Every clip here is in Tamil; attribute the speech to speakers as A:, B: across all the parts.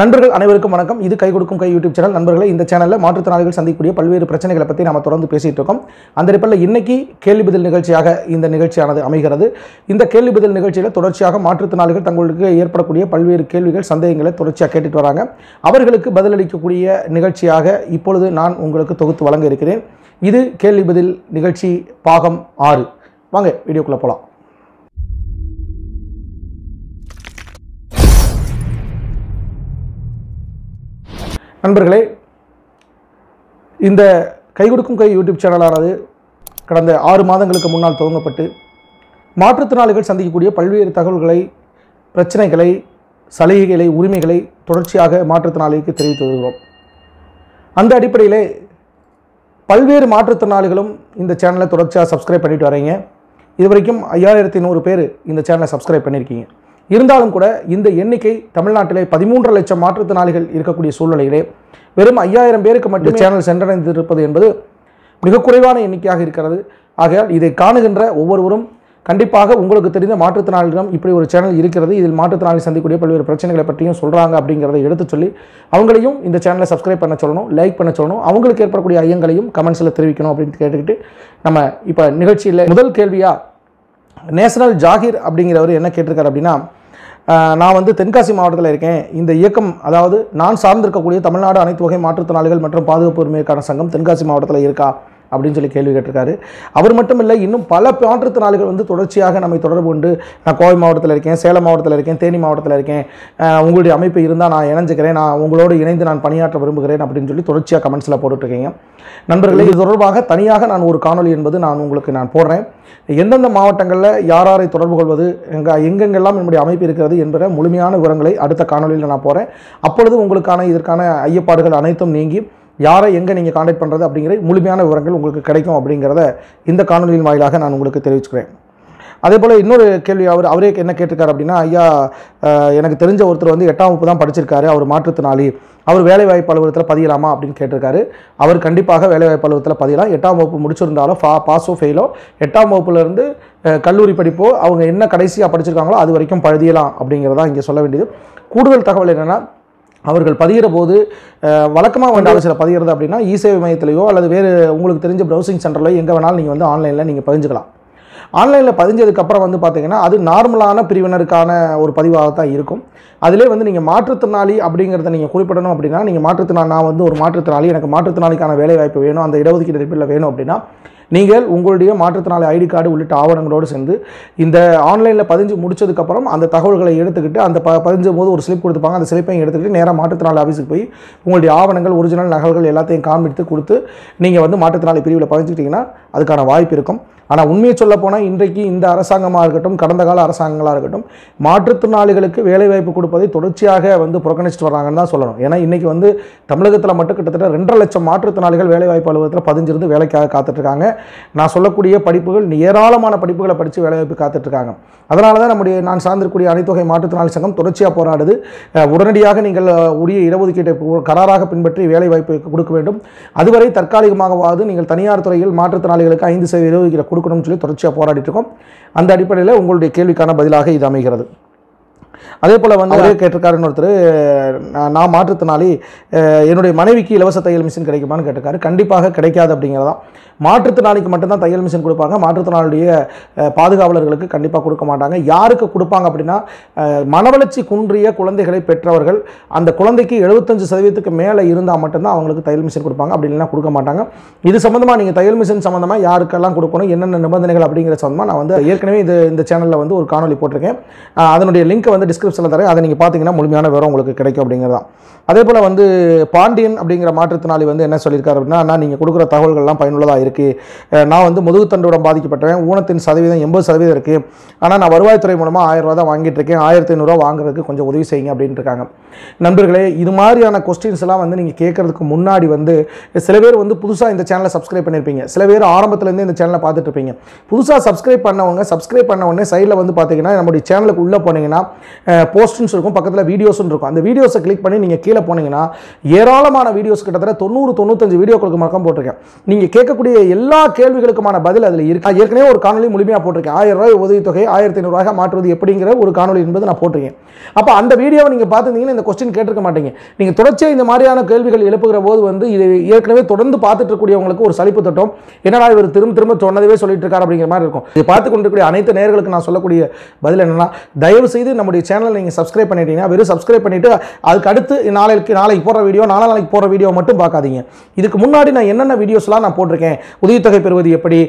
A: நண்பர்கள் அனைவருக்கும் வணக்கம் இது கை கொடுக்கும் கை யூடியூப் சேனல் நண்பர்களை இந்த சேனலில் மாற்றுத்திறனாளிகள் சந்திக்கக்கூடிய பல்வேறு பிரச்சனைகளை பற்றி நாம் தொடர்ந்து பேசிகிட்டு இருக்கோம் அந்த நிலையில் இன்றைக்கி கேள்வி பதில் நிகழ்ச்சியாக இந்த நிகழ்ச்சியானது அமைகிறது இந்த கேள்வி பதில் நிகழ்ச்சியில் தொடர்ச்சியாக மாற்றுத்திறனாளிகள் தங்களுக்கு ஏற்படக்கூடிய பல்வேறு கேள்விகள் சந்தேகங்களை தொடர்ச்சியாக கேட்டுட்டு வராங்க அவர்களுக்கு பதிலளிக்கக்கூடிய நிகழ்ச்சியாக இப்பொழுது நான் உங்களுக்கு தொகுத்து வழங்க இருக்கிறேன் இது கேள்வி பதில் நிகழ்ச்சி பாகம் ஆறு வாங்க வீடியோக்குள்ளே போகலாம் நண்பர்களே இந்த கை கொடுக்கும் கை யூடியூப் சேனலானது கடந்த ஆறு மாதங்களுக்கு முன்னால் துவங்கப்பட்டு மாற்றுத்திறனாளிகள் சந்திக்கக்கூடிய பல்வேறு தகவல்களை பிரச்சனைகளை சலுகைகளை உரிமைகளை தொடர்ச்சியாக மாற்றுத்திறனாளிக்கு தெரிவித்து வருகிறோம் அந்த அடிப்படையில் பல்வேறு மாற்றுத்திறனாளிகளும் இந்த சேனலை தொடர்ச்சியாக சப்ஸ்கிரைப் பண்ணிட்டு வரீங்க இது வரைக்கும் ஐயாயிரத்தி நூறு பேர் இந்த சேனலை சப்ஸ்கிரைப் பண்ணியிருக்கீங்க இருந்தாலும் கூட இந்த எண்ணிக்கை தமிழ்நாட்டிலே பதிமூன்று லட்சம் மாற்றுத்திறனாளிகள் இருக்கக்கூடிய சூழ்நிலையிலே வெறும் ஐயாயிரம் பேருக்கு மட்டும் சேனல் சென்றடைந்திருப்பது என்பது மிக குறைவான எண்ணிக்கையாக இருக்கிறது ஆகையால் இதை காணுகின்ற ஒவ்வொருவரும் கண்டிப்பாக உங்களுக்கு தெரிந்த மாற்றுத்திறனாளிகளிடம் இப்படி ஒரு சேனல் இருக்கிறது இதில் மாற்றுத்திறனாளி சந்திக்கக்கூடிய பல்வேறு பிரச்சனைகளை பற்றியும் சொல்கிறாங்க அப்படிங்கிறத எடுத்து சொல்லி அவங்களையும் இந்த சேனலை சப்ஸ்கிரைப் பண்ண சொல்லணும் லைக் பண்ண சொல்லணும் அவங்களுக்கு ஏற்படக்கூடிய ஐயங்களையும் கமெண்ட்ஸில் தெரிவிக்கணும் அப்படின்னு கேட்டுக்கிட்டு நம்ம இப்போ நிகழ்ச்சியில் முதல் கேள்வியாக நேஷனல் ஜாகிர் அப்படிங்கிறவர் என்ன கேட்டிருக்காரு அப்படின்னா நான் வந்து தென்காசி மாவட்டத்தில் இருக்கேன் இந்த இயக்கம் அதாவது நான் சார்ந்திருக்கக்கூடிய தமிழ்நாடு அனைத்து வகை மாற்றுத்திறனாளிகள் மற்றும் பாதுகாப்பு உரிமைக்கான சங்கம் தென்காசி மாவட்டத்தில் இருக்கா அப்படின்னு சொல்லி கேள்வி கேட்டிருக்காரு அவர் மட்டும் இல்லை இன்னும் பல மாற்றுத்திறனாளிகள் வந்து தொடர்ச்சியாக நம்மை தொடர்பு கொண்டு நான் கோவை மாவட்டத்தில் இருக்கேன் சேலம் மாவட்டத்தில் இருக்கேன் தேனி மாவட்டத்தில் இருக்கேன் உங்களுடைய அமைப்பு இருந்தால் நான் இணைஞ்சுக்கிறேன் நான் உங்களோடு இணைந்து நான் பணியாற்ற விரும்புகிறேன் அப்படின்னு சொல்லி தொடர்ச்சியாக கமெண்ட்ஸில் போட்டுட்ருக்கீங்க நண்பர்களே இது தொடர்பாக தனியாக நான் ஒரு காணொலி என்பது நான் உங்களுக்கு நான் போடுறேன் எந்தெந்த மாவட்டங்களில் யார் யாரை தொடர்பு கொள்வது எங்கே எங்கெங்கெல்லாம் என்னுடைய அமைப்பு இருக்கிறது என்கிற முழுமையான விவரங்களை அடுத்த காணொலியில் நான் போகிறேன் அப்பொழுது உங்களுக்கான இதற்கான ஐயப்பாடுகள் அனைத்தும் நீங்கி யாரை எங்கே நீங்கள் காண்டாக்ட் பண்ணுறது அப்படிங்கிற முழுமையான விவரங்கள் உங்களுக்கு கிடைக்கும் அப்படிங்கிறத இந்த காணொலியின் வாயிலாக நான் உங்களுக்கு தெரிவிச்சுக்கிறேன் அதே போல் இன்னொரு கேள்வி அவர் அவரே என்ன கேட்டிருக்காரு அப்படின்னா ஐயா எனக்கு தெரிஞ்ச ஒருத்தர் வந்து எட்டாம் வகுப்பு தான் படிச்சிருக்காரு அவர் மாற்றுத்திறனாளி அவர் வேலைவாய்ப்பு அலுவலகத்தில் பதியலாமா அப்படின்னு கேட்டிருக்காரு அவர் கண்டிப்பாக வேலைவாய்ப்பு அலுவலகத்தில் பதியலாம் எட்டாம் வகுப்பு முடிச்சிருந்தாலும் ஃபா பாஸோ ஃபெயிலோ எட்டாம் வகுப்புலேருந்து கல்லூரி படிப்போ அவங்க என்ன கடைசியாக படிச்சிருக்காங்களோ அது வரைக்கும் பழுதியலாம் அப்படிங்கிறதான் இங்கே சொல்ல வேண்டியது கூடுதல் தகவல் என்னென்னா அவர்கள் பதிகிற போது வழக்கமாக வந்து அவசியம் பதிகிறது அப்படின்னா இசேவை மையத்திலேயோ அல்லது வேறு உங்களுக்கு தெரிஞ்ச ப்ரௌசிங் சென்டர்லையோ எங்கே வேணாலும் நீங்கள் வந்து ஆன்லைனில் நீங்கள் பதிஞ்சுக்கலாம் ஆன்லைனில் பதிஞ்சதுக்கப்புறம் வந்து பார்த்திங்கன்னா அது நார்மலான பிரிவினருக்கான ஒரு பதிவாக தான் இருக்கும் அதிலே வந்து நீங்கள் மாற்றுத்திறனாளி அப்படிங்கிறத நீங்கள் குறிப்பிடணும் அப்படின்னா நீங்கள் மாற்றுத்திறனாளி நான் வந்து ஒரு மாற்றுத்திறனாளி எனக்கு மாற்றுத்திறனாளிக்கான வேலைவாய்ப்பு வேணும் அந்த இடஒதுக்கீடு பில்லில் வேணும் அப்படின்னா நீங்கள் உங்களுடைய மாற்றுத்திறனாளி ஐடி கார்டு உள்ளிட்ட ஆவணங்களோடு சேர்ந்து இந்த ஆன்லைனில் பதிஞ்சு முடிச்சதுக்கப்புறம் அந்த தகவல்களை எடுத்துக்கிட்டு அந்த ப பதிஞ்சும் போது ஒரு ஸ்லிப் கொடுத்துப்பாங்க அந்த ஸ்லிப்பையும் எடுத்துக்கிட்டு நேராக மாற்றுத்திறனாளி ஆஃபீஸுக்கு போய் உங்களுடைய ஆவணங்கள் ஒரிஜினல் நகல்கள் எல்லாத்தையும் காமித்து கொடுத்து நீங்கள் வந்து மாற்றுத்திறனாளி பிரிவில் பதிஞ்சுக்கிட்டிங்கன்னா அதுக்கான வாய்ப்பு இருக்கும் ஆனால் உண்மையை சொல்ல போனால் இன்றைக்கு இந்த அரசாங்கமாக இருக்கட்டும் கடந்த கால அரசாங்கங்களாக இருக்கட்டும் மாற்றுத்திறனாளிகளுக்கு வேலைவாய்ப்பு கொடுப்பதை தொடர்ச்சியாக வந்து புறக்கணிச்சிட்டு வர்றாங்கன்னு தான் சொல்லணும் ஏன்னா இன்றைக்கி வந்து தமிழகத்தில் மட்டும் கிட்டத்தட்ட ரெண்டரை லட்சம் மாற்றுத்திறனாளிகள் வேலைவாய்ப்பு அலுவலகத்தில் பதிஞ்சிருந்து வேலைக்காக காத்துட்ருக்காங்க நான் சொல்லக்கூடிய படிப்புகள் ஏராளமான படிப்புகளை படித்து வேலைவாய்ப்பு காத்துட்ருக்காங்க அதனால தான் நம்முடைய நான் சார்ந்திருக்கூடிய அனைத்தொகை மாற்றுத்திறனாளி சங்கம் தொடர்ச்சியாக போராடுது உடனடியாக நீங்கள் உரிய இடஒதுக்கீட்டை கராராக பின்பற்றி வேலைவாய்ப்பு கொடுக்க வேண்டும் அதுவரை தற்காலிகமாகவாவது நீங்கள் தனியார் துறையில் மாற்றுத்திறனாளிகளுக்கு ஐந்து சதவீத இடஒதுக்கீடு கொடுக்கணும்னு சொல்லி தொடர்ச்சியாக போராடிட்டு இருக்கோம் அந்த அடிப்படையில் உங்களுடைய கேள்விக்கான பதிலாக இது அமைகிறது அதே போல் வந்து அவரே கேட்டிருக்காருன்னு ஒருத்தர் நான் மாற்றுத்தினாலே என்னுடைய மனைவிக்கு இலவச தையல் மிஷின் கிடைக்குமான்னு கேட்டிருக்காரு கண்டிப்பாக கிடைக்காது அப்படிங்கிறதான் மாற்றுத்திறனாளிக்கு மட்டும்தான் தையல் மிஷின் கொடுப்பாங்க மாற்றுத்திறனாளியுடைய பாதுகாவலர்களுக்கு கண்டிப்பாக கொடுக்க மாட்டாங்க யாருக்கு கொடுப்பாங்க அப்படின்னா மனவளர்ச்சி குன்றிய குழந்தைகளை பெற்றவர்கள் அந்த குழந்தைக்கு எழுபத்தஞ்சு சதவீதத்துக்கு மேலே இருந்தால் மட்டும்தான் அவங்களுக்கு தையல் மிஷின் கொடுப்பாங்க அப்படி இல்லைன்னா கொடுக்க மாட்டாங்க இது சம்மந்தமாக நீங்கள் தையல் மிஷின் சம்மந்தமாக யாருக்கெல்லாம் கொடுக்கணும் என்னென்ன நிபந்தனைகள் அப்படிங்கிற சம்மந்தமாக நான் வந்து ஏற்கனவே இது இந்த சேனலில் வந்து ஒரு காணொலி போட்டிருக்கேன் அதனுடைய லிங்க்கை வந்து டிஸ்கிரிப்ஷனில் தரேன் அதை நீங்கள் பார்த்தீங்கன்னா முழுமையான விவரம் உங்களுக்கு கிடைக்கும் அப்படிங்கிறதான் அதே போல் வந்து பாண்டியன் அப்படிங்கிற மாற்றுத்திறனாளி வந்து என்ன சொல்லியிருக்காரு அப்படின்னா நான் நீங்கள் கொடுக்குற தகவல்கள்லாம் பயனுள்ளதாக இருக்குது இருக்குது நான் வந்து முதுகுத்தண்டுடன் பாதிக்கப்பட்டேன் ஊனத்தின் சதவீதம் எண்பது சதவீதம் இருக்குது ஆனால் நான் வருவாய்த்துறை மூலமாக ஆயிரம் ரூபா தான் வாங்கிட்டு இருக்கேன் ஆயிரத்தி ஐநூறுரூவா வாங்குறதுக்கு கொஞ்சம் உதவி செய்யுங்க அப்படின்ட்டு இருக்காங்க நண்பர்களே இது மாதிரியான கொஸ்டின்ஸ் எல்லாம் வந்து நீங்கள் கேட்கறதுக்கு முன்னாடி வந்து சில பேர் வந்து புதுசாக இந்த சேனலை சப்ஸ்கிரைப் பண்ணியிருப்பீங்க சில பேர் ஆரம்பத்துலேருந்து இந்த சேனலை பார்த்துட்டு இருப்பீங்க புதுசாக சப்ஸ்கிரைப் பண்ணவங்க சப்ஸ்கிரைப் பண்ண உடனே சைடில் வந்து பார்த்தீங்கன்னா நம்மளுடைய சேனலுக்கு உள்ளே போனீங்கன்னா போஸ்டின்ஸ் இருக்கும் பக்கத்தில் வீடியோஸும் இருக்கும் அந்த வீடியோஸை கிளிக் பண்ணி நீங்கள் கீழே போனீங்கன்னா ஏராளமான வீடியோஸ் கிட்டத்தட்ட தொண்ணூறு தொண்ணூத்தஞ்சு வீடியோக்களுக்கு மறக்காம போட்டிருக்கேன் நீங்கள் கேட்கக்கூடிய எல்லா கேள்விகளுக்குமான பதில் அதில் இருக்கு ஏற்கனவே ஒரு காணொலி முழுமையாக போட்டிருக்கேன் ஆயிரம் ரூபாய் உதவித்தொகை ஆயிரத்தி ஐநூறுரூவாக மாற்றுவது எப்படிங்கிற ஒரு காணொலி என்பது நான் போட்டிருக்கேன் அப்போ அந்த வீடியோவை நீங்கள் பார்த்துருந்தீங்கன்னா இந்த இந்த கொஸ்டின் கேட்டிருக்க மாட்டீங்க நீங்கள் தொடர்ச்சியாக இந்த மாதிரியான கேள்விகள் எழுப்புகிற போது வந்து இது ஏற்கனவே தொடர்ந்து பார்த்துட்டு இருக்கக்கூடியவங்களுக்கு ஒரு சலிப்பு தட்டம் என்னடா இவர் திரும்ப திரும்ப சொன்னதே சொல்லிட்டு இருக்காரு அப்படிங்கிற மாதிரி இருக்கும் இதை பார்த்து கொண்டிருக்கிற அனைத்து நேர்களுக்கு நான் சொல்லக்கூடிய பதில் என்னென்னா தயவு செய்து நம்முடைய சேனலை நீங்கள் சப்ஸ்கிரைப் பண்ணிட்டீங்கன்னா வெறும் சப்ஸ்கிரைப் பண்ணிவிட்டு அதுக்கு அடுத்து நாளைக்கு நாளைக்கு போடுற வீடியோ நாலா நாளைக்கு போடுற வீடியோ மட்டும் பார்க்காதீங்க இதுக்கு முன்னாடி நான் என்னென்ன வீடியோஸ்லாம் நான் போட்டிருக்கேன் உதவித்தொகை பெறுவது எப்படி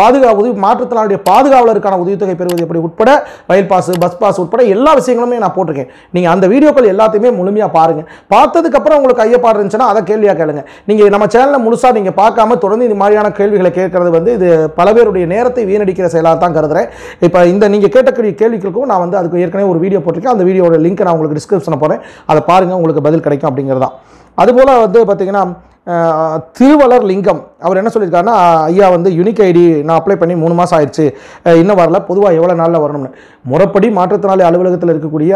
A: பாதுகாப்பு உதவி மாற்றுத்திறனாளிய பாதுகாவலருக்கான உதவித்தொகை பெறுவது எப்படி உட்பட ரயில் பாஸ் பஸ் பாஸ் உட்பட எல்லா விஷயங்களுமே நான் போட்டிருக்கேன் நீங்கள் அந்த வீடியோக்கள் எல்லா எல்லாத்தையுமே முழுமையாக பாருங்கள் பார்த்ததுக்கப்புறம் உங்களுக்கு ஐயப்பாடு இருந்துச்சுன்னா அதை கேள்வியாக கேளுங்க நீங்கள் நம்ம சேனலில் முழுசாக நீங்கள் பார்க்காம தொடர்ந்து இந்த மாதிரியான கேள்விகளை கேட்கறது வந்து இது பல பேருடைய நேரத்தை வீணடிக்கிற செயலாக தான் கருதுகிறேன் இப்போ இந்த நீங்கள் கேட்டக்கூடிய கேள்விகளுக்கும் நான் வந்து அதுக்கு ஏற்கனவே ஒரு வீடியோ போட்டிருக்கேன் அந்த வீடியோட லிங்க் நான் உங்களுக்கு டிஸ்கிரிப்ஷனில் போகிறேன் அதை பாருங்கள் உங்களுக்கு பதில் கிடைக்கும் அப்படிங்கிறதான் அதுபோல் வந்து பார்த்திங்கன்னா திருவலர் லிங்கம் அவர் என்ன சொல்லியிருக்காருன்னா ஐயா வந்து யுனிக் ஐடி நான் அப்ளை பண்ணி மூணு மாதம் ஆயிடுச்சு இன்னும் வரல பொதுவாக எவ்வளோ நாளில் வரணும்னு முறைப்படி மாற்றுத்திறனாளி அலுவலகத்தில் இருக்கக்கூடிய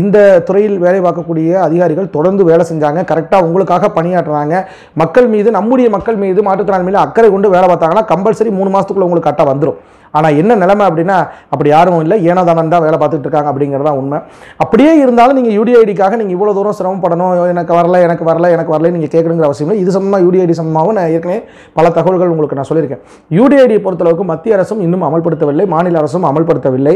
A: இந்த துறையில் வேலை பார்க்கக்கூடிய அதிகாரிகள் தொடர்ந்து வேலை செஞ்சாங்க கரெக்டாக உங்களுக்காக பணியாற்றுறாங்க மக்கள் மீது நம்முடைய மக்கள் மீது மாற்றுத்திறனாளி மீது அக்கறை கொண்டு வேலை பார்த்தாங்கன்னா கம்பல்சரி மூணு மாதத்துக்குள்ளே உங்களுக்கு கரெக்டாக வந்துடும் ஆனால் என்ன நிலைமை அப்படின்னா அப்படி யாரும் இல்லை ஏனோ தான் வேலை பார்த்துட்டு இருக்காங்க அப்படிங்கிறதா உண்மை அப்படியே இருந்தாலும் நீங்கள் யூடிஐடிக்காக நீங்கள் இவ்வளோ தூரம் சிரமப்படணும் எனக்கு வரல எனக்கு வரல எனக்கு வரல நீங்கள் கேட்கணுங்கிற அவசியம் இல்லை இது சம்மந்தமாக யூடிஐடி சம்மாவும் நான் ஏற்கனவே பல தகவல்கள் உங்களுக்கு நான் சொல்லியிருக்கேன் யூடிஐடியை பொறுத்தளவுக்கு மத்திய அரசும் இன்னும் அமல்படுத்தவில்லை மாநில அரசும் அமல்படுத்தவில்லை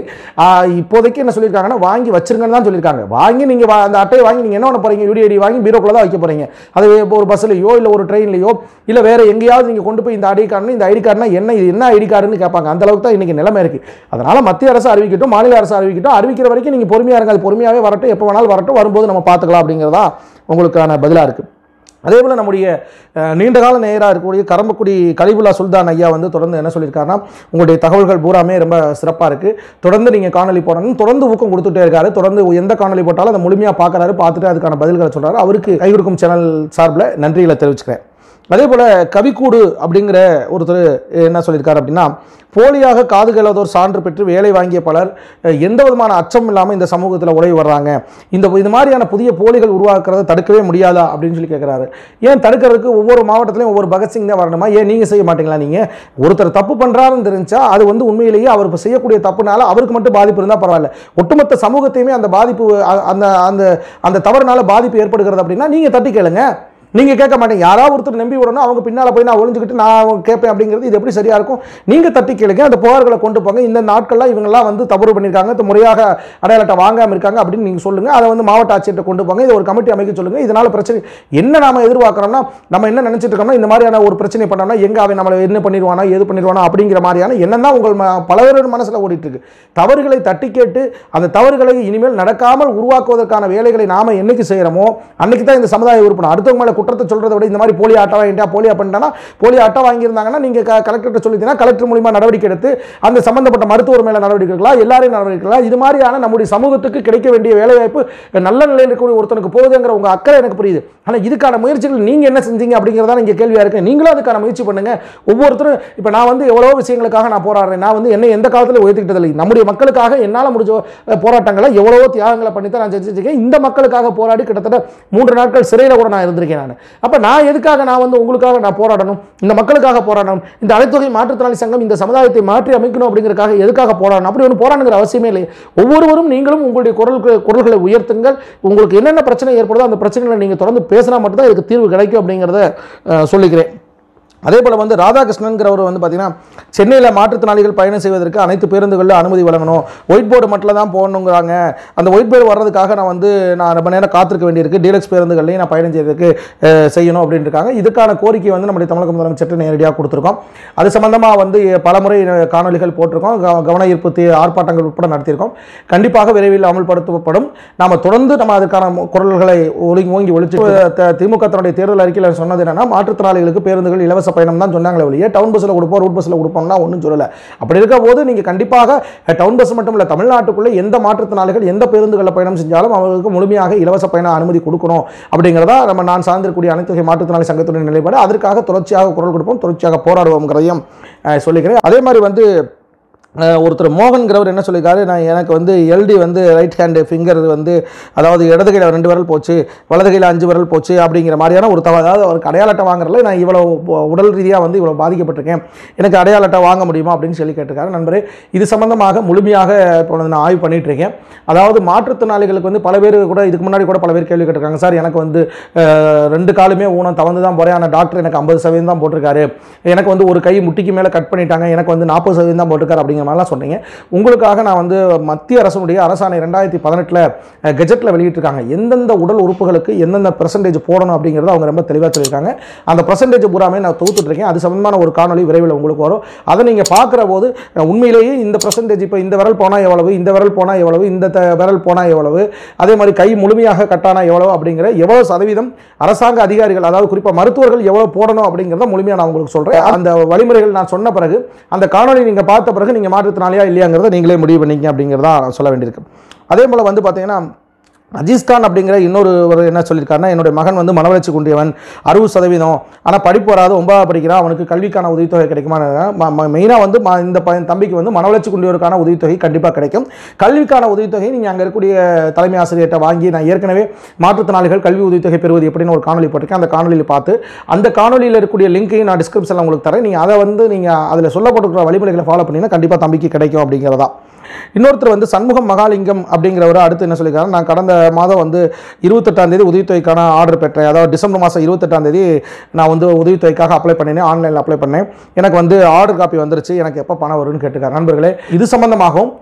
A: இப்போதைக்கு என்ன சொல்லியிருக்காங்கன்னா வாங்கி வச்சிருங்கன்னு தான் சொல்லியிருக்காங்க வாங்கி நீங்கள் அந்த அட்டையை வாங்கி நீங்கள் என்ன பண்ண போகிறீங்க யூடிஐடி வாங்கி பீரோக்குள்ளே தான் வைக்க போகிறீங்க அது ஒரு பஸ்லையோ இல்லை ஒரு ட்ரெயின்லையோ இல்லை வேறு எங்கேயாவது நீங்கள் கொண்டு போய் இந்த ஐடி கார்டுன்னு இந்த ஐடி கார்டுனா என்ன இது என்ன ஐடி கார்டுன்னு கேட்பாங்க அந்தளவுக்கு தான் இன்றைக்கி நிலைமை இருக்குது அதனால் மத்திய அரசு அறிவிக்கட்டும் மாநில அரசு அறிவிக்கட்டும் அறிவிக்கிற வரைக்கும் நீங்கள் பொறுமையாக இருங்க அது பொறுமையாகவே வரட்டும் எப்போ வேணாலும் வரட்டும் வரும்போது நம்ம பார்த்துக்கலாம் அப்படிங்கிறதா உங்களுக்கான பதிலாக இருக்குது அதே போல் நம்முடைய நீண்டகால நேராக இருக்கக்கூடிய கரம்பக்குடி கலிபுல்லா சுல்தான் ஐயா வந்து தொடர்ந்து என்ன சொல்லியிருக்காருன்னா உங்களுடைய தகவல்கள் பூராமே ரொம்ப சிறப்பாக இருக்குது தொடர்ந்து நீங்கள் காணொலி போடணும் தொடர்ந்து ஊக்கம் கொடுத்துட்டே இருக்காரு தொடர்ந்து எந்த காணொலி போட்டாலும் அதை முழுமையாக பார்க்குறாரு பார்த்துட்டு அதுக்கான பதில்களை சொல்கிறாரு அவருக்கு கை கொடுக்கும் சேனல் சார்பில் நன்றிகளை தெரிவிச்சுக்கிறேன் அதே போல் கவிக்கூடு அப்படிங்கிற ஒருத்தர் என்ன சொல்லியிருக்காரு அப்படின்னா போலியாக காது கேளாதோர் சான்று பெற்று வேலை வாங்கிய பலர் எந்த விதமான அச்சம் இல்லாமல் இந்த சமூகத்தில் உழைவு வர்றாங்க இந்த இது மாதிரியான புதிய போலிகள் உருவாக்குறத தடுக்கவே முடியாதா அப்படின்னு சொல்லி கேட்குறாரு ஏன் தடுக்கிறதுக்கு ஒவ்வொரு மாவட்டத்திலையும் ஒவ்வொரு பகத்சிங் தான் வரணுமா ஏன் நீங்கள் செய்ய மாட்டீங்களா நீங்கள் ஒருத்தர் தப்பு பண்ணுறாருன்னு தெரிஞ்சா அது வந்து உண்மையிலேயே அவர் செய்யக்கூடிய தப்புனால அவருக்கு மட்டும் பாதிப்பு இருந்தால் பரவாயில்ல ஒட்டுமொத்த சமூகத்தையுமே அந்த பாதிப்பு அந்த அந்த அந்த தவறுனால பாதிப்பு ஏற்படுகிறது அப்படின்னா நீங்கள் தட்டி கேளுங்க நீங்கள் கேட்க மாட்டேன் யாராவது ஒருத்தர் நம்பி விடணும் அவங்க பின்னால் போய் நான் ஒழிஞ்சுக்கிட்டு நான் அவங்க கேட்பேன் அப்படிங்கிறது இது எப்படி சரியாக இருக்கும் நீங்கள் தட்டி கேளுங்க அந்த புகார்களை கொண்டு போங்க இந்த நாட்கள்லாம் இவங்கெல்லாம் வந்து தவறு பண்ணியிருக்காங்க இந்த முறையாக அடையாளத்தை வாங்காமல் இருக்காங்க அப்படின்னு நீங்கள் சொல்லுங்கள் அதை வந்து மாவட்ட ஆட்சியர்கிட்ட கொண்டு போங்க இதை ஒரு கமிட்டி அமைக்க சொல்லுங்கள் இதனால் பிரச்சனை என்ன நாம் எதிர்பார்க்குறோம்னா நம்ம என்ன நினச்சிட்டு இருக்கோம்னா இந்த மாதிரியான ஒரு பிரச்சனை பண்ணோம்னா எங்கே அவை நம்மளை என்ன பண்ணிடுவானா எது பண்ணிடுவானா அப்படிங்கிற மாதிரியான என்னென்னா உங்கள் பலவரோட மனசில் ஓடிட்டுருக்கு தவறுகளை தட்டி கேட்டு அந்த தவறுகளை இனிமேல் நடக்காமல் உருவாக்குவதற்கான வேலைகளை நாம் என்றைக்கு செய்கிறோமோ அன்றைக்கி தான் இந்த சமுதாய உறுப்பினர் அடுத்தவங்க மேலே குற்றத்தை சொல்கிறத விட இந்த மாதிரி போலி ஆட்டோ வாங்கிட்டா போலியா பண்ணிட்டானா போலி ஆட்டோ வாங்கியிருந்தாங்கன்னா நீங்கள் கலெக்டர்கிட்ட சொல்லிட்டீங்கன்னா கலெக்டர் மூலியமாக நடவடிக்கை எடுத்து அந்த சம்மந்தப்பட்ட மருத்துவர் மேலே நடவடிக்கை எடுக்கலாம் எல்லாரையும் நடவடிக்கை எடுக்கலாம் இது மாதிரியான நம்முடைய சமூகத்துக்கு கிடைக்க வேண்டிய வேலைவாய்ப்பு நல்ல நிலையில் இருக்கக்கூடிய ஒருத்தனுக்கு போகுதுங்கிற உங்கள் அக்கறை எனக்கு புரியுது ஆனால் இதுக்கான முயற்சிகள் நீங்கள் என்ன செஞ்சீங்க அப்படிங்கிறதா இங்கே கேள்வியாக இருக்குது நீங்களும் அதுக்கான முயற்சி பண்ணுங்க ஒவ்வொருத்தரும் இப்போ நான் வந்து எவ்வளவோ விஷயங்களுக்காக நான் போராடுறேன் நான் வந்து என்ன எந்த காலத்தில் உயர்த்திக்கிட்டதில்லை நம்முடைய மக்களுக்காக என்னால் முடிஞ்ச போராட்டங்களை எவ்வளவோ தியாகங்களை பண்ணி தான் நான் செஞ்சுருக்கேன் இந்த மக்களுக்காக போராடி கிட்டத்தட்ட மூன்று நாட்கள் சிறையில் கூட நான் இருந்திருக்கேன் நான் நான் அப்போ நான் எதுக்காக நான் வந்து உங்களுக்காக நான் போராடணும் இந்த மக்களுக்காக போராடணும் இந்த அனைத்துகை மாற்றுத்திறனாளி சங்கம் இந்த சமுதாயத்தை மாற்றி அமைக்கணும் அப்படிங்கிறக்காக எதுக்காக போராடணும் அப்படி ஒன்று போராடுங்கிற அவசியமே இல்லை ஒவ்வொருவரும் நீங்களும் உங்களுடைய குரல் குரல்களை உயர்த்துங்கள் உங்களுக்கு என்னென்ன பிரச்சனை ஏற்படுதோ அந்த பிரச்சனைகளை நீங்கள் தொடர்ந்து பேசினா மட்டும்தான் இதுக்கு தீர்வு கிடைக்கும் அப்படிங்கிறத சொல்லிக்கிறேன் அதே போல் வந்து ராதாகிருஷ்ணன்கிறவர் வந்து பார்த்திங்கன்னா சென்னையில் மாற்றுத்திறனாளிகள் பயணம் செய்வதற்கு அனைத்து பேருந்துகளில் அனுமதி வழங்கணும் ஒயிட் போர்டு மட்டும் தான் போடணுங்கிறாங்க அந்த ஒயிட் போர்டு வர்றதுக்காக நான் வந்து நான் ரொம்ப நேரம் காத்திருக்க வேண்டியிருக்கு டீலக்ஸ் பேருந்துகள்லையும் நான் பயணம் செய்வதற்கு செய்யணும் அப்படின்னு இதுக்கான கோரிக்கை வந்து நம்முடைய தமிழக முதலமைச்சர் நேரடியாக கொடுத்துருக்கோம் அது சம்மந்தமாக வந்து பல முறை காணொலிகள் போட்டிருக்கோம் கவன ஈர்ப்பு ஆர்ப்பாட்டங்கள் உட்பட நடத்தியிருக்கோம் கண்டிப்பாக விரைவில் அமல்படுத்தப்படும் நாம் தொடர்ந்து நம்ம அதுக்கான குரல்களை ஒழுங்கி ஓங்கி ஒழிச்சு திமுக தன்னுடைய தேர்தல் அறிக்கையில் சொன்னது என்னன்னா மாற்றுத்திறனாளிகளுக்கு பேருந்துகள் இலவச பயணம் தான் சொன்னாங்களே ஒழிய டவுன் பஸ்ஸில் கொடுப்போம் ரூட் பஸ்ஸில் கொடுப்போம்னா ஒன்றும் சொல்லலை அப்படி இருக்க போது நீங்கள் கண்டிப்பாக டவுன் பஸ் மட்டும் இல்லை தமிழ்நாட்டுக்குள்ளே எந்த மாற்றுத்திறனாளிகள் எந்த பேருந்துகளில் பயணம் செஞ்சாலும் அவர்களுக்கு முழுமையாக இலவச பயண அனுமதி கொடுக்கணும் அப்படிங்கிறதா நம்ம நான் சார்ந்திருக்கூடிய அனைத்து மாற்றுத்திறனாளி சங்கத்துடைய நிலைப்பாடு அதற்காக தொடர்ச்சியாக குரல் கொடுப்போம் தொடர்ச்சியாக போராடுவோங்கிறதையும் சொல்லிக்கிறேன் அதே மாதிரி வந்து ஒருத்தர் மோகன்கிறவர் என்ன சொல்லியிருக்காரு நான் எனக்கு வந்து எல்டி வந்து ரைட் ஹேண்டு ஃபிங்கர் வந்து அதாவது இடது கையில் ரெண்டு விரல் போச்சு வலது கையில் அஞ்சு விரல் போச்சு அப்படிங்கிற மாதிரியான ஒரு தவ அதாவது ஒரு அடையாள அட்டை வாங்குறதுல நான் இவ்வளோ உடல் ரீதியாக வந்து இவ்வளோ பாதிக்கப்பட்டிருக்கேன் எனக்கு அடையாள அட்டை வாங்க முடியுமா அப்படின்னு சொல்லி கேட்டிருக்காரு நண்பரே இது சம்மந்தமாக முழுமையாக இப்போ நான் ஆய்வு பண்ணிகிட்ருக்கேன் அதாவது மாற்றுத்திறனாளிகளுக்கு வந்து பல பேர் கூட இதுக்கு முன்னாடி கூட பல பேர் கேள்வி கேட்டிருக்காங்க சார் எனக்கு வந்து ரெண்டு காலுமே ஊனம் தவந்து தான் போகிறேன் ஆனால் டாக்டர் எனக்கு ஐம்பது சதவீதம் தான் போட்டிருக்காரு எனக்கு வந்து ஒரு கை முட்டிக்கு மேலே கட் பண்ணிட்டாங்க எனக்கு வந்து நாற்பது சதவீதம் தான் போட்டிருக்காரு அப்படிங்கிற நீங்கள் நல்லா சொன்னீங்க உங்களுக்காக நான் வந்து மத்திய அரசனுடைய அரசாணை ரெண்டாயிரத்தி பதினெட்டில் கெஜெட்டில் வெளியிட்டிருக்காங்க எந்தெந்த உடல் உறுப்புகளுக்கு எந்தெந்த பெர்சன்டேஜ் போடணும் அப்படிங்கிறத அவங்க ரொம்ப தெளிவாக சொல்லியிருக்காங்க அந்த பெர்சன்டேஜ் பூராமே நான் தொகுத்துட்ருக்கேன் அது சம்பந்தமான ஒரு காணொலி விரைவில் உங்களுக்கு வரும் அதை நீங்கள் பார்க்குற போது உண்மையிலேயே இந்த பெர்சன்டேஜ் இப்போ இந்த விரல் போனால் எவ்வளவு இந்த விரல் போனால் எவ்வளவு இந்த விரல் போனால் எவ்வளவு அதே மாதிரி கை முழுமையாக கட்டானா எவ்வளவு அப்படிங்கிற எவ்வளோ சதவீதம் அரசாங்க அதிகாரிகள் அதாவது குறிப்பாக மருத்துவர்கள் எவ்வளோ போடணும் அப்படிங்கிறத முழுமையாக நான் உங்களுக்கு சொல்கிறேன் அந்த வழிமுறைகள் நான் சொன்ன பிறகு அந்த காணொலி நீங்கள் பார்த்த பிறகு நீங்கள் மாற்றத்தினாலேயா இல்லையாங்கிறத நீங்களே முடிவு பண்ணிக்கங்க அப்படிங்கிறதான் சொல்ல வேண்டியிருக்கு அதே போல் வந்து பார்த்தீங்கன்னா அஜீஸ்கான் அப்படிங்கிற இன்னொரு ஒரு என்ன சொல்லியிருக்காருன்னா என்னுடைய மகன் வந்து மனவளர்ச்சி குன்றியவன் அறுபது சதவீதம் ஆனால் படிப்பு வராது ஒன்பதாவது படிக்கிறான் அவனுக்கு கல்விக்கான உதவித்தொகை கிடைக்குமான்னு மெயினாக வந்து இந்த தம்பிக்கு வந்து மனவளர்ச்சி குன்றியவருக்கான உதவித்தொகை கண்டிப்பாக கிடைக்கும் கல்விக்கான உதவித்தொகை நீங்கள் அங்கே இருக்கக்கூடிய தலைமை ஆசிரியர்கிட்ட வாங்கி நான் ஏற்கனவே மாற்றுத்திறனாளிகள் கல்வி உதவித்தொகை பெறுவது எப்படின்னு ஒரு காணொலி போட்டிருக்கேன் அந்த காணொலியில் பார்த்து அந்த காணொலியில் இருக்கக்கூடிய லிங்கையும் நான் டிஸ்கிரிப்ஷனில் உங்களுக்கு தரேன் நீங்கள் அதை வந்து நீங்கள் அதில் சொல்லப்பட்டிருக்கிற வழிமுறைகளை ஃபாலோ பண்ணிங்கன்னா கண்டிப்பாக தம்பிக்கு கிடைக்கும் அப்படிங்கிறதா இன்னொருத்தர் வந்து சண்முகம் மகாலிங்கம் அப்படிங்கிறவர் அடுத்து என்ன சொல்லியிருக்காங்க நான் கடந்த மாதம் வந்து இருபத்தெட்டாம் தேதி உதவித்தொகைக்கான ஆர்டர் பெற்றேன் அதாவது டிசம்பர் மாதம் இருபத்தெட்டாம் தேதி நான் வந்து உதவித்தொகைக்காக அப்ளை பண்ணினேன் ஆன்லைனில் அப்ளை பண்ணேன் எனக்கு வந்து ஆர்டர் காப்பி வந்துருச்சு எனக்கு எப்போ பணம் வரும்னு கேட்டுக்கார் நண்பர்களே இது சம்பந்தமாகவும்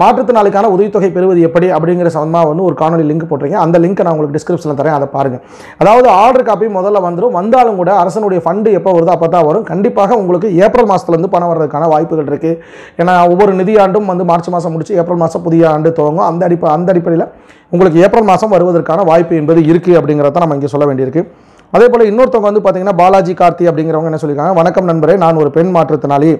A: மாற்றுத்திறனாளிக்கான உதவித்தொகை பெறுவது எப்படி அப்படிங்கிற சம்பந்தமாக வந்து ஒரு காணொலி லிங்க் போட்டிருக்கேன் அந்த லிங்க்கை நான் உங்களுக்கு டிஸ்கிரிப்ஷனில் தரேன் அதை பாருங்கள் அதாவது ஆர்டர் காப்பி முதல்ல வந்துடும் வந்தாலும் கூட அரசனுடைய ஃபண்டு எப்போ வருதோ அப்போ தான் வரும் கண்டிப்பாக உங்களுக்கு ஏப்ரல் மாதத்துலேருந்து பணம் வர்றதுக்கான வாய்ப்புகள் இருக்குது ஏன்னா ஒவ்வொரு நிதியாண்டும் வந்து மார்ச் மாதம் முடிச்சு ஏப்ரல் மாதம் புதிய ஆண்டு துவங்கும் அந்த அடிப்ப அந்த அடிப்படையில் உங்களுக்கு ஏப்ரல் மாதம் வருவதற்கான வாய்ப்பு என்பது இருக்குது அப்படிங்கிறத நம்ம இங்கே சொல்ல வேண்டியிருக்கு அதே போல் இன்னொருத்தவங்க வந்து பார்த்தீங்கன்னா பாலாஜி கார்த்தி அப்படிங்கிறவங்க என்ன சொல்லியிருக்காங்க வணக்கம் நண்பரே நான் ஒரு பெண் மாற்றுத்தினாளி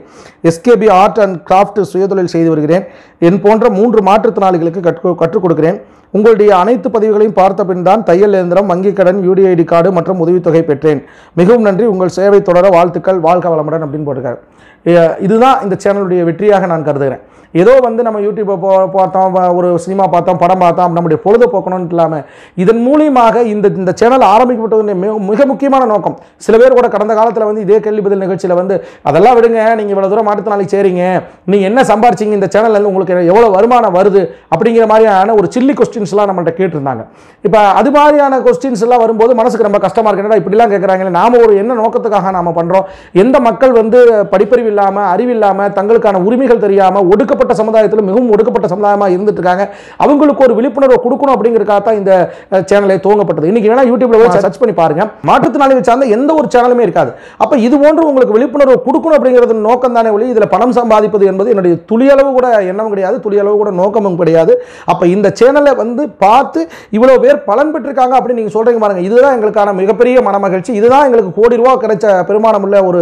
A: எஸ்கேபி ஆர்ட் அண்ட் கிராஃப்ட் சுயதொழில் செய்து வருகிறேன் என் போன்ற மூன்று மாற்றுத்திறனாளிகளுக்கு கற்று கற்றுக் கொடுக்கிறேன் உங்களுடைய அனைத்து பதிவுகளையும் பார்த்த பின் தான் தையல் இயந்திரம் வங்கிக் கடன் யூடிஐடி கார்டு மற்றும் உதவித்தொகை பெற்றேன் மிகவும் நன்றி உங்கள் சேவை தொடர வாழ்த்துக்கள் வாழ்க வளமுடன் அப்படின்னு போட்டிருக்காரு இதுதான் இந்த சேனலுடைய வெற்றியாக நான் கருதுகிறேன் ஏதோ வந்து நம்ம யூடியூப்பை போ பார்த்தோம் ஒரு சினிமா பார்த்தோம் படம் பார்த்தோம் நம்முடைய பொழுது போக்கணும்னு இல்லாமல் இதன் மூலியமாக இந்த இந்த சேனல் ஆரம்பிக்கப்பட்டதுடைய மிக மிக முக்கியமான நோக்கம் சில பேர் கூட கடந்த காலத்தில் வந்து இதே கேள்வி பதில் நிகழ்ச்சியில் வந்து அதெல்லாம் விடுங்க நீங்கள் இவ்வளோ தூரம் நாளைக்கு சேரிங்க நீங்கள் என்ன சம்பாரிச்சிங்க இந்த சேனல்லேருந்து உங்களுக்கு எவ்வளோ வருமானம் வருது அப்படிங்கிற மாதிரியான ஒரு சில்லி கொஸ்டின்ஸ்லாம் நம்மள்ட்ட கேட்டிருந்தாங்க இப்போ அது மாதிரியான கொஸ்டின்ஸ் எல்லாம் வரும்போது மனசுக்கு ரொம்ப கஷ்டமாக இருக்கு இப்படிலாம் கேட்குறாங்களே நாம் ஒரு என்ன நோக்கத்துக்காக நாம் பண்ணுறோம் எந்த மக்கள் வந்து படிப்பறிவு இல்லாமல் அறிவு இல்லாமல் தங்களுக்கான உரிமைகள் தெரியாமல் ஒடுக்க ஒடுக்கப்பட்ட சமுதாயத்தில் மிகவும் ஒடுக்கப்பட்ட சமுதாயமாக இருந்துட்டு இருக்காங்க அவங்களுக்கு ஒரு விழிப்புணர்வை கொடுக்கணும் அப்படிங்கிறக்காக தான் இந்த சேனலை துவங்கப்பட்டது இன்னைக்கு வேணா யூடியூப்ல சர்ச் பண்ணி பாருங்க மாற்றுத்திறனாளிகள் சார்ந்த எந்த ஒரு சேனலுமே இருக்காது அப்போ இது போன்று உங்களுக்கு விழிப்புணர்வு கொடுக்கணும் அப்படிங்கிறது நோக்கம் தானே ஒளி இதில் பணம் சம்பாதிப்பது என்பது என்னுடைய துளியளவு கூட எண்ணம் கிடையாது துளியளவு கூட நோக்கமும் கிடையாது அப்போ இந்த சேனலை வந்து பார்த்து இவ்வளோ பேர் பலன் பெற்றிருக்காங்க அப்படின்னு நீங்கள் சொல்கிறீங்க பாருங்க இதுதான் எங்களுக்கான மிகப்பெரிய மனமகிழ்ச்சி இதுதான் எங்களுக்கு கோடி ரூபா கிடைச்ச பெருமானம் உள்ள ஒரு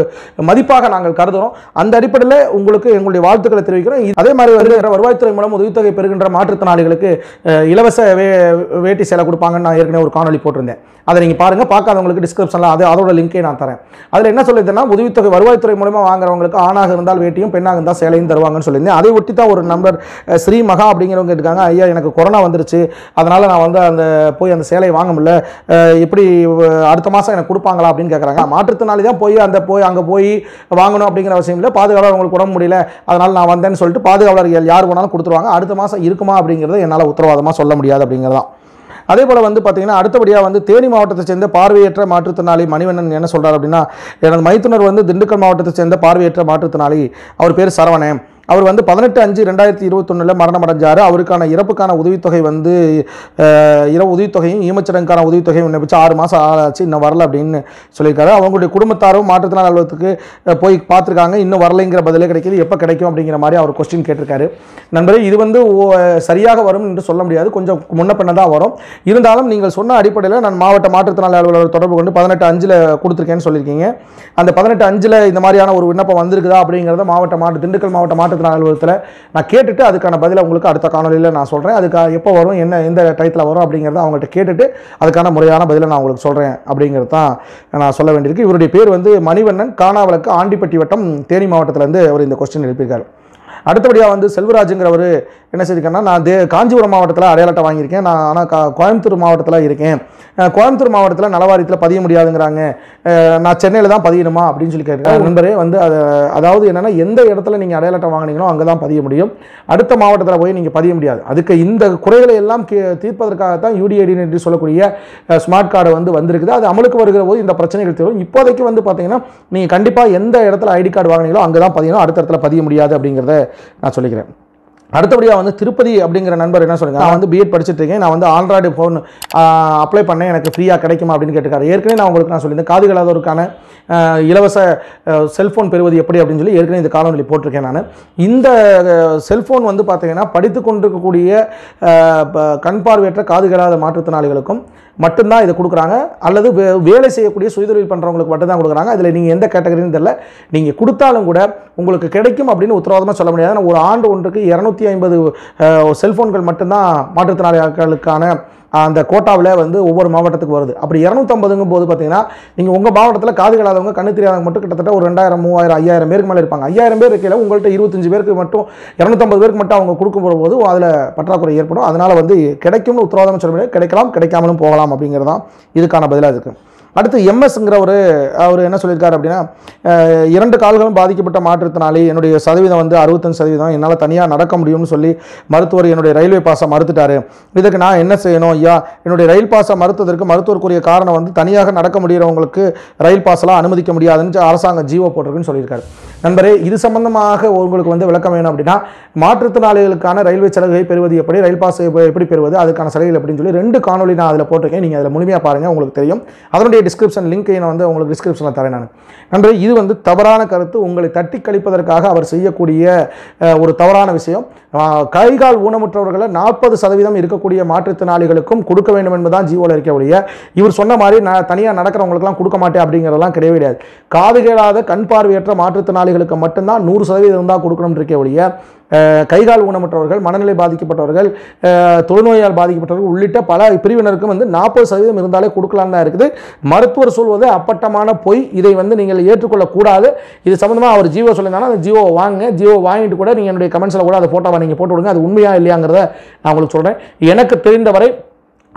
A: மதிப்பாக நாங்கள் கருதுகிறோம் அந்த அடிப்படையில் உங்களுக்கு எங்களுடைய வாழ்த்துக்களை தெரிவிக்கிறோம் அதே மாதிரி வருகிற வருவாய்த்துறை மூலம் உதவித்தொகை பெறுகின்ற மாற்றுத்திறனாளிகளுக்கு இலவச வே வேட்டி சேலை கொடுப்பாங்கன்னு நான் ஏற்கனவே ஒரு காணொலி போட்டிருந்தேன் அதை நீங்கள் பாருங்கள் பார்க்காதவங்களுக்கு டிஸ்கிரிப்ஷனில் அது அதோட லிங்க்கே நான் தரேன் அதில் என்ன சொல்லியிருந்தேன்னா உதவித்தொகை வருவாய்த்துறை மூலமாக வாங்குறவங்களுக்கு ஆணாக இருந்தால் வேட்டியும் பெண்ணாக இருந்தால் சேலையும் தருவாங்கன்னு சொல்லியிருந்தேன் அதை ஒட்டி தான் ஒரு நம்பர் ஸ்ரீ மகா அப்படிங்கிறவங்க இருக்காங்க ஐயா எனக்கு கொரோனா வந்துருச்சு அதனால் நான் வந்து அந்த போய் அந்த சேலையை வாங்க முடியல எப்படி அடுத்த மாதம் எனக்கு கொடுப்பாங்களா அப்படின்னு கேட்குறாங்க மாற்றுத்திறனாளி தான் போய் அந்த போய் அங்கே போய் வாங்கணும் அப்படிங்கிற அவசியம் இல்லை பாதுகாப்பாக அவங்களுக்கு உடம்பு முடியல அதனால் நான் வந்தேன்னு சொல்லிட்டு பாதுகாவலர்கள் யார் வேணாலும் கொடுத்துருவாங்க அடுத்த மாதம் இருக்குமா அப்படிங்கிறத என்னால் உத்தரவாதமாக சொல்ல முடியாது அப்படிங்கிறதான் அதே போல் வந்து பார்த்தீங்கன்னா அடுத்தபடியாக வந்து தேனி மாவட்டத்தை சேர்ந்த பார்வையற்ற மாற்றுத்திறனாளி மணிவண்ணன் என்ன சொல்கிறார் அப்படின்னா எனது மைத்துனர் வந்து திண்டுக்கல் மாவட்டத்தை சேர்ந்த பார்வையற்ற மாற்றுத்திறனாளி அவர் பேர் சரவணன் அவர் வந்து பதினெட்டு அஞ்சு ரெண்டாயிரத்தி இருபத்தொன்னில் மரணம் அடைஞ்சார் அவருக்கான இறப்புக்கான உதவித்தொகை வந்து இரவு உதவித்தொகையும் ஈமச்சடங்குக்கான உதவித்தொகையும் விண்ணப்பிச்சு ஆறு மாதம் ஆளாச்சு இன்னும் வரல அப்படின்னு சொல்லியிருக்காரு அவங்களுடைய குடும்பத்தாரும் மாற்றுத்திறனாளி அலுவலகத்துக்கு போய் பார்த்துருக்காங்க இன்னும் வரலைங்கிற பதிலே கிடைக்கிது எப்போ கிடைக்கும் அப்படிங்கிற மாதிரி அவர் கொஸ்டின் கேட்டிருக்காரு நண்பரே இது வந்து சரியாக வரும் என்று சொல்ல முடியாது கொஞ்சம் முன்ன பின்ன தான் வரும் இருந்தாலும் நீங்கள் சொன்ன அடிப்படையில் நான் மாவட்ட மாற்றுத்திறனாளி அலுவலர் தொடர்பு கொண்டு பதினெட்டு அஞ்சில் கொடுத்துருக்கேன்னு சொல்லியிருக்கீங்க அந்த பதினெட்டு அஞ்சில் இந்த மாதிரியான ஒரு விண்ணப்பம் வந்திருக்குதா அப்படிங்கிறத மாவட்ட மாவட்ட திண்டுக்கல் மாவட்ட மாற்று மாற்றுத்திறனாளி அலுவலகத்தில் நான் கேட்டுட்டு அதுக்கான பதிலை உங்களுக்கு அடுத்த காணொலியில் நான் சொல்கிறேன் அதுக்காக எப்போ வரும் என்ன எந்த டயத்தில் வரும் அப்படிங்கிறத அவங்கள்ட்ட கேட்டுட்டு அதுக்கான முறையான பதிலை நான் உங்களுக்கு சொல்கிறேன் அப்படிங்கிறது தான் நான் சொல்ல வேண்டியிருக்கு இவருடைய பேர் வந்து மணிவண்ணன் காணாவளக்கு ஆண்டிப்பட்டி வட்டம் தேனி மாவட்டத்திலேருந்து அவர் இந்த கொஸ்டின் எழுப்பியிருக்காரு அடுத்தபடியாக வந்து செல்வராஜுங்கிறவர் என்ன செஞ்சுருக்கேன்னா நான் தே காஞ்சிபுரம் மாவட்டத்தில் அடையாளத்தை வாங்கியிருக்கேன் நான் ஆனால் கா கோயம்புத்தூர் மாவட்டத்தில் இருக்கேன் கோயம்புத்தூர் மாவட்டத்தில் நலவாரியத்தில் பதிய முடியாதுங்கிறாங்க நான் சென்னையில் தான் பதியணுமா அப்படின்னு சொல்லி கேட்குறேன் நண்பரே வந்து அதை அதாவது என்னென்னா எந்த இடத்துல நீங்கள் அடையாளத்தை அட்டை வாங்கினீங்களோ அங்கே தான் பதிய முடியும் அடுத்த மாவட்டத்தில் போய் நீங்கள் பதிய முடியாது அதுக்கு இந்த குறைகளை எல்லாம் தீர்ப்பதற்காக தான் யூடிஐடின்னு என்று சொல்லக்கூடிய ஸ்மார்ட் கார்டு வந்து வந்திருக்குது அது அமலுக்கு வருகிற போது இந்த பிரச்சனைகள் தீரும் இப்போதைக்கு வந்து பார்த்தீங்கன்னா நீங்கள் கண்டிப்பாக எந்த இடத்துல ஐடி கார்டு வாங்கினீங்களோ அங்கே தான் பதியணும் அடுத்த இடத்துல பதிய முடியாது அப்படிங்கிறத நான் சொல்லிக்கிறேன் அடுத்தபடியாக வந்து திருப்பதி அப்படிங்கிற நண்பர் என்ன சொல்லுங்க நான் வந்து பிஎட் படிச்சுட்டு இருக்கேன் நான் வந்து ஆண்ட்ராய்டு ஃபோன் அப்ளை பண்ணேன் எனக்கு ஃப்ரீயாக கிடைக்குமா அப்படின்னு கேட்டுக்காரு ஏற்கனவே நான் உங்களுக்கு நான் சொல்லியிருந்தேன் காது இலவச செல்ஃபோன் பெறுவது எப்படி அப்படின்னு சொல்லி ஏற்கனவே இந்த காலநிலை போட்டிருக்கேன் நான் இந்த செல்ஃபோன் வந்து பார்த்தீங்கன்னா படித்து கொண்டிருக்கக்கூடிய கண் பார்வையற்ற காது மாற்றுத்தினாளிகளுக்கும் மட்டும்தான் இதை கொடுக்குறாங்க அல்லது வே வேலை செய்யக்கூடிய சுயதொழில் பண்ணுறவங்களுக்கு மட்டும்தான் கொடுக்குறாங்க அதில் நீங்கள் எந்த கேட்டகரின்னு தெரில நீங்கள் கொடுத்தாலும் கூட உங்களுக்கு கிடைக்கும் அப்படின்னு உத்தரவாதமாக சொல்ல முடியாது ஒரு ஆண்டு ஒன்றுக்கு இரநூத்தி ஐம்பது செல்ஃபோன்கள் மட்டும்தான் மாற்றுத்திறனாளிகளுக்கான அந்த கோட்டாவில் வந்து ஒவ்வொரு மாவட்டத்துக்கு வருது அப்படி இரநூத்தம்பதுங்கும் போது பார்த்தீங்கன்னா நீங்கள் உங்கள் மாவட்டத்தில் காது கிடாதவங்க கண்ணு தெரியாதவங்க மட்டும் கிட்டத்தட்ட ஒரு ரெண்டாயிரம் மூவாயிரம் ஐயாயிரம் பேருக்கு மேலே இருப்பாங்க ஐயாயிரம் பேர் இருக்கையில் உங்கள்கிட்ட இருபத்தஞ்சு பேருக்கு மட்டும் இரநூத்தம்பது பேருக்கு மட்டும் அவங்க கொடுக்க போது அதில் பற்றாக்குறை ஏற்படும் அதனால் வந்து கிடைக்கும்னு உத்தரவாதம் சொல்ல முடியாது கிடைக்கலாம் கிடைக்காமலும் போகலாம் அப்படிங்கிறது தான் இதுக்கான பதிலாக இருக்குது அடுத்து எம்எஸ்ங்கிற ஒரு அவர் என்ன சொல்லியிருக்காரு அப்படின்னா இரண்டு கால்களும் பாதிக்கப்பட்ட மாற்றத்தினாலே என்னுடைய சதவீதம் வந்து அறுபத்தஞ்சு சதவீதம் என்னால் தனியாக நடக்க முடியும்னு சொல்லி மருத்துவர் என்னுடைய ரயில்வே பாசை மறுத்துட்டார் இதுக்கு நான் என்ன செய்யணும் ஐயா என்னுடைய ரயில் பாஸை மறுத்ததற்கு மருத்துவருக்குரிய காரணம் வந்து தனியாக நடக்க முடிகிறவங்களுக்கு ரயில் பாசெல்லாம் அனுமதிக்க முடியாதுன்னு அரசாங்கம் ஜீவோ போட்டிருக்குன்னு சொல்லியிருக்காரு நண்பரே இது சம்பந்தமாக உங்களுக்கு வந்து விளக்கம் வேணும் அப்படின்னா மாற்றுத்திறனாளிகளுக்கான ரயில்வே சலுகை பெறுவது எப்படி ரயில் பாஸ் எப்படி பெறுவது அதுக்கான செலவுகள் அப்படின்னு சொல்லி ரெண்டு காணொலி நான் அதில் போட்டிருக்கேன் நீங்கள் அதில் முழுமையாக பாருங்கள் உங்களுக்கு தெரியும் அதனுடைய டிஸ்கிரிப்ஷன் லிங்க்கை நான் வந்து உங்களுக்கு டிஸ்கிரிப்ஷனில் தரேன் நான் நன்றி இது வந்து தவறான கருத்து உங்களை தட்டி கழிப்பதற்காக அவர் செய்யக்கூடிய ஒரு தவறான விஷயம் கைகால் ஊனமுற்றவர்களை நாற்பது சதவீதம் இருக்கக்கூடிய மாற்றுத்திறனாளிகளுக்கும் கொடுக்க வேண்டும் என்பதுதான் ஜீவோவில் இருக்கக்கூடிய இவர் சொன்ன மாதிரி நான் தனியாக நடக்கிறவங்களுக்குலாம் கொடுக்க மாட்டேன் அப்படிங்கிறதெல்லாம் கிடையவே கிடையாது காது கேளாத கண் பார்வையற்ற மாற்றுத்திறனாளிகளுக்கு மட்டும்தான் நூறு சதவீதம் தான் கொடுக்கணும்னு இருக்கக்கூடிய கைகால் ஊனமுற்றவர்கள் மனநிலை பாதிக்கப்பட்டவர்கள் தொழுநோயால் பாதிக்கப்பட்டவர்கள் உள்ளிட்ட பல பிரிவினருக்கும் வந்து நாற்பது சதவீதம் இருந்தாலே கொடுக்கலாம் தான் இருக்குது மருத்துவர் சொல்வது அப்பட்டமான பொய் இதை வந்து நீங்கள் ஏற்றுக்கொள்ளக்கூடாது இது சம்மந்தமாக அவர் ஜியோ சொல்லியிருந்தாலும் அந்த ஜியோவை வாங்க ஜியோ வாங்கிட்டு கூட நீங்கள் என்னுடைய கமெண்ட்ஸில் கூட அதை ஃபோட்டோவை நீங்கள் போட்டு விடுங்க அது உண்மையாக இல்லையாங்கிறத நான் உங்களுக்கு சொல்கிறேன் எனக்கு தெரிந்தவரை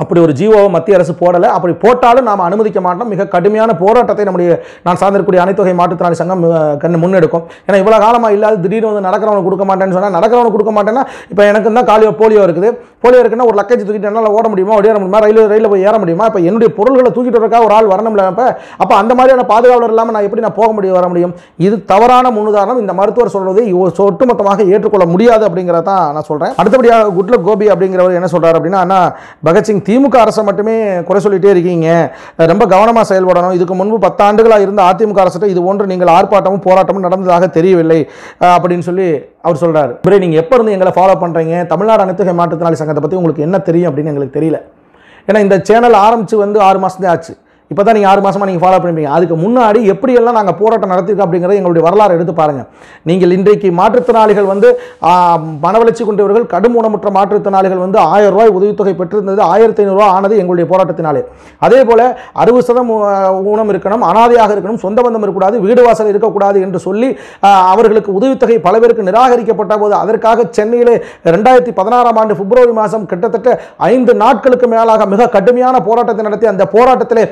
A: அப்படி ஒரு ஜீவோவை மத்திய அரசு போடலை அப்படி போட்டாலும் நாம் அனுமதிக்க மாட்டோம் மிக கடுமையான போராட்டத்தை நம்முடைய நான் சார்ந்திருக்கக்கூடிய அனைத்தொகை மாற்றுத்திறனாளி சங்கம் கண்ணு முன்னெடுக்கும் ஏன்னா இவ்வளோ காலமாக இல்லாத திடீர்னு வந்து நடக்கிறவனுக்கு கொடுக்க மாட்டேன்னு சொன்னால் நடக்கிறவனுக்கு கொடுக்க மாட்டேன்னா இப்போ எனக்கு தான் காலியோ போலியோ இருக்குது போலியோ இருக்குன்னா ஒரு லக்கேஜ் தூக்கிட்டு என்னால் ஓட முடியுமா ஓடிட முடியுமா ரயில் ரயிலில் போய் ஏற முடியுமா இப்போ என்னுடைய பொருள்களை தூக்கிட்டு இருக்கா ஒரு ஆள் வரணும்ல இப்போ அப்போ அந்த மாதிரியான பாதுகாவலர் இல்லாமல் நான் எப்படி நான் போக முடியும் வர முடியும் இது தவறான முன்னுதாரணம் இந்த மருத்துவர் சொல்கிறது ஒட்டுமொத்தமாக ஏற்றுக்கொள்ள முடியாது அப்படிங்கிறதான் நான் சொல்கிறேன் அடுத்தபடியாக குட்ல கோபி அப்படிங்கிறவர் என்ன சொல்கிறார் அப்படின்னா ஆனால் பகத்சிங் திமுக அரசை மட்டுமே குறை சொல்லிகிட்டே இருக்கீங்க ரொம்ப கவனமாக செயல்படணும் இதுக்கு முன்பு பத்தாண்டுகளாக இருந்த அதிமுக அரசிட்ட இது ஒன்று நீங்கள் ஆர்ப்பாட்டமும் போராட்டமும் நடந்ததாக தெரியவில்லை அப்படின்னு சொல்லி அவர் சொல்கிறார் இப்படி நீங்கள் எப்போ இருந்து எங்களை ஃபாலோ பண்ணுறீங்க தமிழ்நாடு அனைத்துகை மாற்றுத்திறனாளி சங்கத்தை பற்றி உங்களுக்கு என்ன தெரியும் அப்படின்னு எங்களுக்கு தெரியல ஏன்னா இந்த சேனல் ஆரம்பித்து வந்து ஆறு மாதத்தே ஆச்சு இப்போ தான் நீங்கள் ஆறு மாதமாக நீங்கள் ஃபாலோ பண்ணிப்பீங்க அதுக்கு முன்னாடி எப்படியெல்லாம் நாங்கள் போராட்டம் நடத்திருக்கோம் அப்படிங்கிறத எங்களுடைய வரலாறு எடுத்து பாருங்கள் நீங்கள் இன்றைக்கு மாற்றுத்திறனாளிகள் வந்து மனவளர்ச்சி கொண்டவர்கள் கடும் ஊனமுற்ற மாற்றுத்திறனாளிகள் வந்து ஆயிரம் ரூபாய் உதவித்தொகை பெற்றிருந்தது ஆயிரத்தி ஐநூறுரூவா ஆனது எங்களுடைய போராட்டத்தினாலே அதே போல் அறுபது சதம் ஊனம் இருக்கணும் அனாதையாக இருக்கணும் சொந்த பந்தம் இருக்கக்கூடாது வீடு வாசல் இருக்கக்கூடாது என்று சொல்லி அவர்களுக்கு உதவித்தொகை பல பேருக்கு நிராகரிக்கப்பட்ட போது அதற்காக சென்னையில் ரெண்டாயிரத்தி பதினாறாம் ஆண்டு பிப்ரவரி மாதம் கிட்டத்தட்ட ஐந்து நாட்களுக்கு மேலாக மிக கடுமையான போராட்டத்தை நடத்தி அந்த போராட்டத்தில்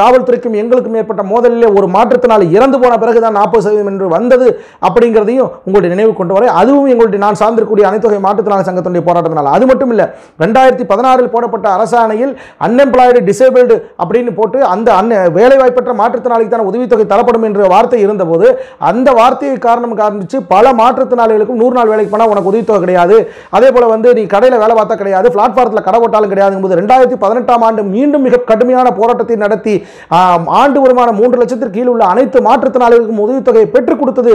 A: காவல்துறைக்கும் எங்களுக்கும் ஏற்பட்ட மோதலிலே ஒரு மாற்றத்தினால் இறந்து போன பிறகு தான் நாற்பது சதவீதம் என்று வந்தது அப்படிங்கிறதையும் உங்களுடைய நினைவு கொண்டு வரேன் அதுவும் எங்களுடைய நான் சார்ந்திருக்கக்கூடிய அனைத்தொகை மாற்றுத்திறனாளி சங்கத்தினுடைய போராட்டத்தினால் அது மட்டும் இல்லை ரெண்டாயிரத்தி பதினாறில் போடப்பட்ட அரசாணையில் அன்எம்ப்ளாய்டு டிசேபிள்டு அப்படின்னு போட்டு அந்த அன்ன வேலைவாய்ப்பற்ற மாற்றுத்திறனாளிக்கான உதவித்தொகை தரப்படும் என்ற வார்த்தை இருந்தபோது அந்த வார்த்தையை காரணம் காரணிச்சு பல மாற்றுத்திறனாளிகளுக்கும் நூறு நாள் வேலைக்கு போனால் உனக்கு உதவித்தொகை கிடையாது அதே போல் வந்து நீ கடையில் வேலை பார்த்தா கிடையாது பிளாட்ஃபாரத்தில் கடை போட்டாலும் கிடையாதுங்கும்போது ரெண்டாயிரத்தி பதினெட்டாம் ஆண்டு மீண்டும் மிக கடுமையான போராட்டத்தை நடத்தி நடத்தி ஆண்டு வருமானம் மூன்று லட்சத்திற்கு கீழ் உள்ள அனைத்து மாற்றுத்திறனாளிகளுக்கும் உதவித்தொகையை பெற்றுக் கொடுத்தது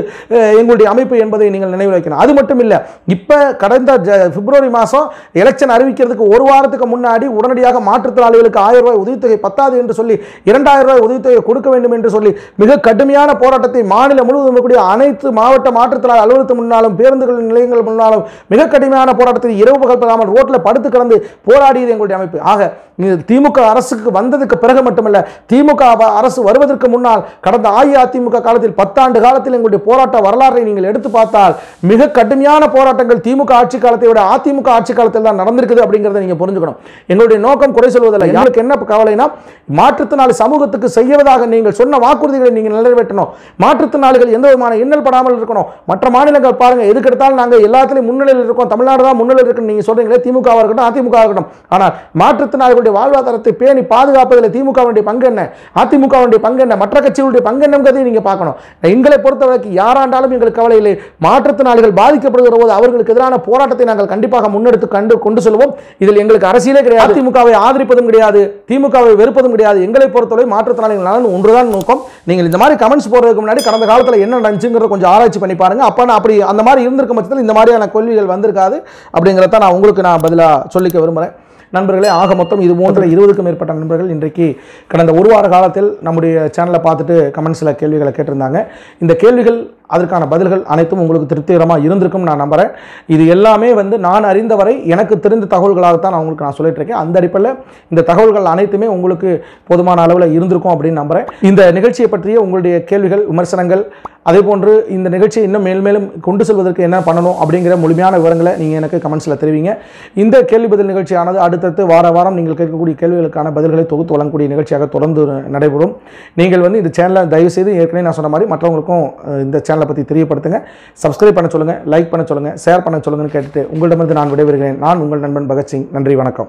A: எங்களுடைய அமைப்பு என்பதை நீங்கள் நினைவில் வைக்கணும் அது மட்டும் இல்லை இப்போ கடந்த பிப்ரவரி மாதம் எலெக்ஷன் அறிவிக்கிறதுக்கு ஒரு வாரத்துக்கு முன்னாடி உடனடியாக மாற்றுத்திறனாளிகளுக்கு ஆயிரம் ரூபாய் உதவித்தொகை பத்தாது என்று சொல்லி இரண்டாயிரம் ரூபாய் உதவித்தொகை கொடுக்க வேண்டும் என்று சொல்லி மிக கடுமையான போராட்டத்தை மாநிலம் முழுவதும் இருக்கக்கூடிய அனைத்து மாவட்ட மாற்றுத்திறனாளி அலுவலகத்து முன்னாலும் பேருந்துகள் நிலையங்கள் முன்னாலும் மிக கடுமையான போராட்டத்தை இரவு பகல் பெறாமல் ரோட்டில் படுத்து கிடந்து போராடியது எங்களுடைய அமைப்பு ஆக திமுக அரசுக்கு வந்ததுக்கு பிறகு மட்டுமல்ல திமுக அரசு வருவதற்கு முன்னால் கடந்த அஇஅதிமுக காலத்தில் பத்தாண்டு காலத்தில் எங்களுடைய போராட்ட வரலாற்றை நீங்கள் எடுத்து பார்த்தால் மிக கடுமையான போராட்டங்கள் திமுக ஆட்சி காலத்தை விட அதிமுக ஆட்சி காலத்தில் தான் நடந்திருக்குது அப்படிங்கிறத நீங்கள் புரிஞ்சுக்கணும் எங்களுடைய நோக்கம் குறை சொல்வதில்லை எங்களுக்கு என்ன கவலைனா மாற்றுத்தினாலி சமூகத்துக்கு செய்வதாக நீங்கள் சொன்ன வாக்குறுதிகளை நீங்கள் நிறைவேற்றணும் மாற்றுத்தினாளிகள் எந்த விதமான இன்னல் படாமல் இருக்கணும் மற்ற மாநிலங்கள் பாருங்கள் எதுக்கெடுத்தாலும் நாங்கள் எல்லாத்துலையும் முன்னிலையில் இருக்கோம் தமிழ்நாடு தான் முன்னிலையில் இருக்குன்னு நீங்கள் சொல்கிறீங்களே திமுக இருக்கட்டும் அதிமுக இருக்கட்டும் ஆனால் மாற்றுத்தினாளிகளுடைய வாழ்வாதாரத்தை பேணி பாதுகாப்பதில் திமுகவுடைய பங்கு என்ன அதிமுகவுடைய பங்கு என்ன மற்ற கட்சிகளுடைய பங்கு என்னங்கிறதையும் நீங்கள் பார்க்கணும் எங்களை பொறுத்தவரைக்கு யாராண்டாலும் எங்களுக்கு கவலை இல்லை மாற்றுத்தினாளிகள் பாதிக்கப்படுகிற போது அவர்களுக்கு எதிரான போராட்டத்தை நாங்கள் கண்டிப்பாக முன்னெடுத்து கண்டு கொண்டு செல்வோம் இதில் எங்களுக்கு அரசியலே கிடையாது அதிமுகவை ஆதரிப்பதும் கிடையாது திமுகவை வெறுப்பதும் கிடையாது எங்களை பொறுத்தவரை மாற்றுத்தினாளிகள் நலன் ஒன்றுதான் நோக்கம் நீங்கள் இந்த மாதிரி கமெண்ட்ஸ் போடுறதுக்கு முன்னாடி கடந்த காலத்தில் என்ன நடந்துச்சுங்கிறத கொஞ்சம் ஆராய்ச்சி பண்ணி பாருங்க அப்போ நான் அப்படி அந்த மாதிரி இருந்திருக்க பட்சத்தில் இந்த மாதிரியான கேள்விகள் வந்திருக்காது அப்படிங்கிறத நான் உங்களுக்கு நான் பதிலாக சொல்லிக்க விரும்புகிறேன் நண்பர்களே ஆக மொத்தம் இது போன்ற இருபதுக்கும் மேற்பட்ட நண்பர்கள் இன்றைக்கு கடந்த ஒரு வார காலத்தில் நம்முடைய சேனலை பார்த்துட்டு கமெண்ட்ஸில் கேள்விகளை கேட்டிருந்தாங்க இந்த கேள்விகள் அதற்கான பதில்கள் அனைத்தும் உங்களுக்கு திருப்திகரமாக இருந்திருக்கும் நான் நம்புகிறேன் இது எல்லாமே வந்து நான் அறிந்தவரை எனக்கு தெரிந்த தகவல்களாகத்தான் நான் உங்களுக்கு நான் சொல்லிட்டு இருக்கேன் அந்த அடிப்படையில் இந்த தகவல்கள் அனைத்துமே உங்களுக்கு போதுமான அளவில் இருந்திருக்கும் அப்படின்னு நம்புகிறேன் இந்த நிகழ்ச்சியை பற்றிய உங்களுடைய கேள்விகள் விமர்சனங்கள் அதே போன்று இந்த நிகழ்ச்சியை இன்னும் மேல்மேலும் கொண்டு செல்வதற்கு என்ன பண்ணணும் அப்படிங்கிற முழுமையான விவரங்களை நீங்கள் எனக்கு கமெண்ட்ஸில் தெரிவிங்க இந்த கேள்வி பதில் நிகழ்ச்சியானது அடுத்தடுத்து வார வாரம் நீங்கள் கேட்கக்கூடிய கேள்விகளுக்கான பதில்களை தொகுத்து வழங்கக்கூடிய நிகழ்ச்சியாக தொடர்ந்து நடைபெறும் நீங்கள் வந்து இந்த சேனலை தயவுசெய்து ஏற்கனவே நான் சொன்ன மாதிரி மற்றவங்களுக்கும் இந்த சேனல் சேனலை பற்றி தெரியப்படுத்துங்க சப்ஸ்கிரைப் பண்ண சொல்லுங்கள் லைக் பண்ண சொல்லுங்கள் ஷேர் பண்ண சொல்லுங்கன்னு கேட்டுட்டு உங்களிடமிருந்து நான் விடைபெறுகிறேன் நான் உங்கள் நண்பன் பகத்சிங் நன்றி வணக்கம்